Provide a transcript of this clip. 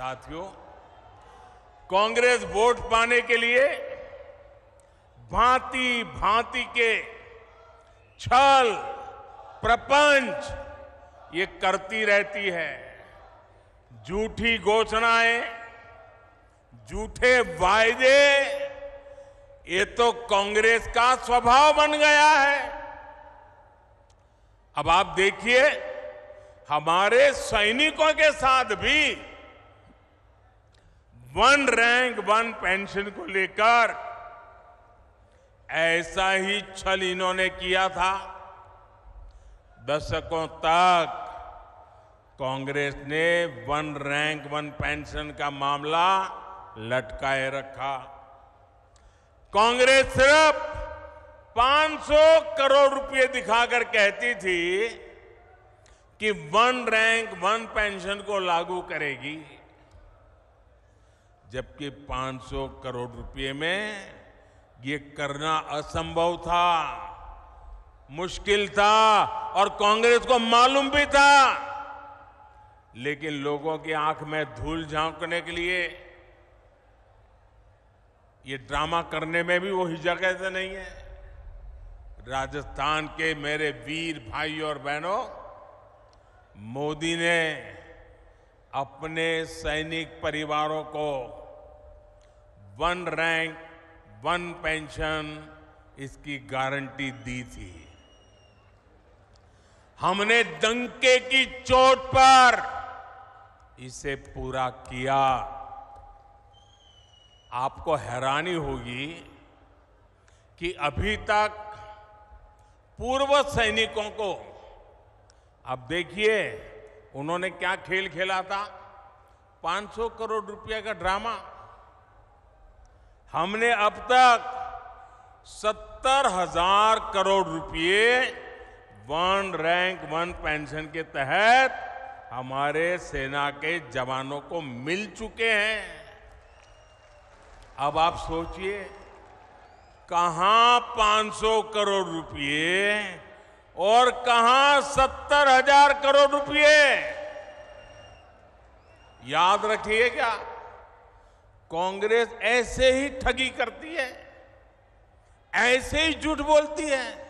साथियों कांग्रेस वोट पाने के लिए भांति भांति के छल प्रपंच ये करती रहती है झूठी घोषणाएं झूठे वायदे ये तो कांग्रेस का स्वभाव बन गया है अब आप देखिए हमारे सैनिकों के साथ भी वन रैंक वन पेंशन को लेकर ऐसा ही छल इन्होंने किया था दशकों तक कांग्रेस ने वन रैंक वन पेंशन का मामला लटकाए रखा कांग्रेस सिर्फ 500 करोड़ रुपए दिखाकर कहती थी कि वन रैंक वन पेंशन को लागू करेगी जबकि 500 करोड़ रुपए में ये करना असंभव था मुश्किल था और कांग्रेस को मालूम भी था लेकिन लोगों की आंख में धूल झांकने के लिए ये ड्रामा करने में भी वो से नहीं है राजस्थान के मेरे वीर भाई और बहनों मोदी ने अपने सैनिक परिवारों को वन रैंक वन पेंशन इसकी गारंटी दी थी हमने दंके की चोट पर इसे पूरा किया आपको हैरानी होगी कि अभी तक पूर्व सैनिकों को अब देखिए उन्होंने क्या खेल खेला था 500 करोड़ रुपया का ड्रामा हमने अब तक सत्तर हजार करोड़ रुपए वन रैंक वन पेंशन के तहत हमारे सेना के जवानों को मिल चुके हैं अब आप सोचिए कहां 500 करोड़ रुपए और कहां सत्तर हजार करोड़ रुपए याद रखिए क्या कांग्रेस ऐसे ही ठगी करती है ऐसे ही झूठ बोलती है